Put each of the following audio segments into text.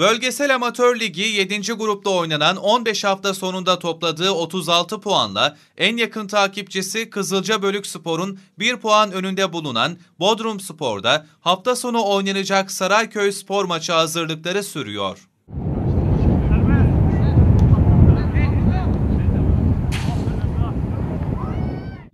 Bölgesel Amatör Ligi 7. grupta oynanan 15 hafta sonunda topladığı 36 puanla en yakın takipçisi Kızılca Bölük Spor'un 1 puan önünde bulunan Bodrum Spor'da hafta sonu oynanacak Sarayköy Spor maçı hazırlıkları sürüyor.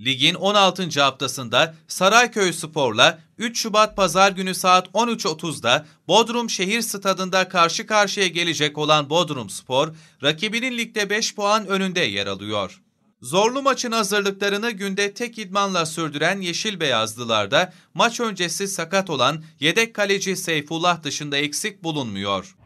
Ligin 16. haftasında Sarayköy Spor'la 3 Şubat Pazar günü saat 13.30'da Bodrum Şehir Stadında karşı karşıya gelecek olan Bodrum Spor, rakibinin ligde 5 puan önünde yer alıyor. Zorlu maçın hazırlıklarını günde tek idmanla sürdüren Yeşil Beyazlılar da maç öncesi sakat olan yedek kaleci Seyfullah dışında eksik bulunmuyor.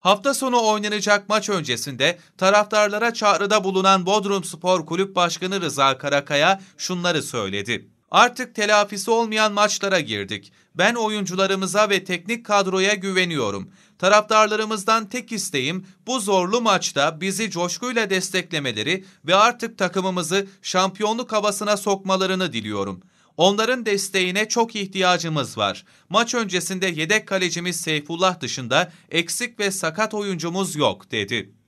Hafta sonu oynanacak maç öncesinde taraftarlara çağrıda bulunan Bodrum Spor Kulüp Başkanı Rıza Karakaya şunları söyledi. Artık telafisi olmayan maçlara girdik. Ben oyuncularımıza ve teknik kadroya güveniyorum. Taraftarlarımızdan tek isteğim bu zorlu maçta bizi coşkuyla desteklemeleri ve artık takımımızı şampiyonluk havasına sokmalarını diliyorum.'' Onların desteğine çok ihtiyacımız var. Maç öncesinde yedek kalecimiz Seyfullah dışında eksik ve sakat oyuncumuz yok dedi.